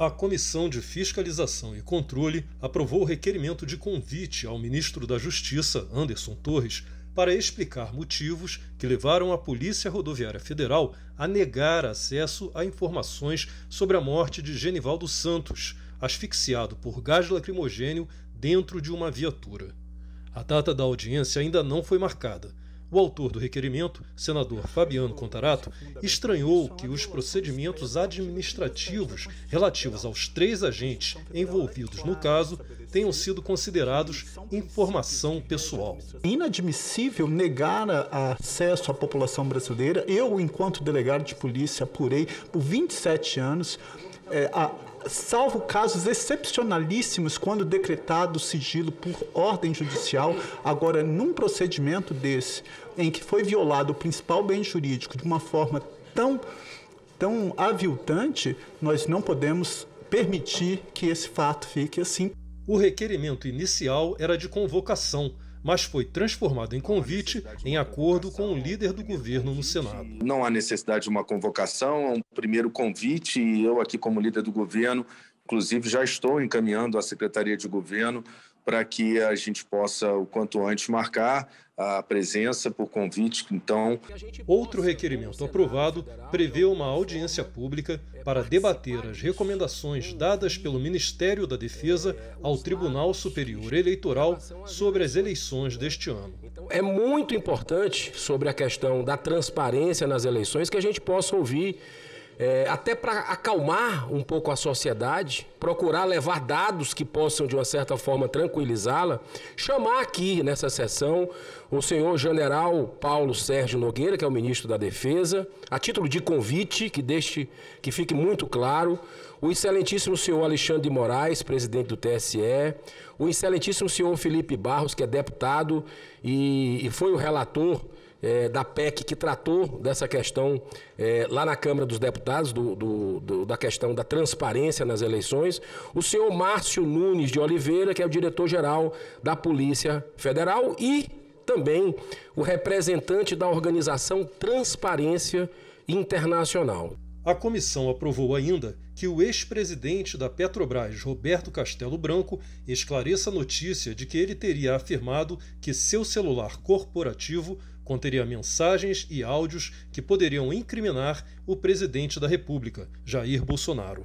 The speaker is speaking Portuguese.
A Comissão de Fiscalização e Controle aprovou o requerimento de convite ao ministro da Justiça, Anderson Torres, para explicar motivos que levaram a Polícia Rodoviária Federal a negar acesso a informações sobre a morte de Genivaldo Santos, asfixiado por gás lacrimogênio dentro de uma viatura. A data da audiência ainda não foi marcada o autor do requerimento, senador Fabiano Contarato, estranhou que os procedimentos administrativos relativos aos três agentes envolvidos no caso tenham sido considerados informação pessoal. É inadmissível negar acesso à população brasileira. Eu, enquanto delegado de polícia, apurei por 27 anos é, a, salvo casos excepcionalíssimos quando decretado sigilo por ordem judicial, agora num procedimento desse em que foi violado o principal bem jurídico de uma forma tão tão aviltante, nós não podemos permitir que esse fato fique assim. O requerimento inicial era de convocação mas foi transformado em convite em acordo com o né? líder do governo no Senado. Não há necessidade de uma convocação, é um primeiro convite, e eu, aqui como líder do governo, Inclusive, já estou encaminhando à Secretaria de Governo para que a gente possa, o quanto antes, marcar a presença por convite. Então, outro requerimento aprovado prevê uma audiência pública para debater as recomendações dadas pelo Ministério da Defesa ao Tribunal Superior Eleitoral sobre as eleições deste ano. É muito importante sobre a questão da transparência nas eleições que a gente possa ouvir é, até para acalmar um pouco a sociedade, procurar levar dados que possam, de uma certa forma, tranquilizá-la, chamar aqui nessa sessão o senhor general Paulo Sérgio Nogueira, que é o ministro da Defesa, a título de convite, que deixe que fique muito claro, o excelentíssimo senhor Alexandre de Moraes, presidente do TSE, o excelentíssimo senhor Felipe Barros, que é deputado e, e foi o relator é, da PEC que tratou dessa questão é, lá na Câmara dos Deputados, do, do, do, da questão da transparência nas eleições, o senhor Márcio Nunes de Oliveira, que é o diretor-geral da Polícia Federal, e também o representante da organização Transparência Internacional. A comissão aprovou ainda que o ex-presidente da Petrobras, Roberto Castelo Branco, esclareça a notícia de que ele teria afirmado que seu celular corporativo conteria mensagens e áudios que poderiam incriminar o presidente da República, Jair Bolsonaro.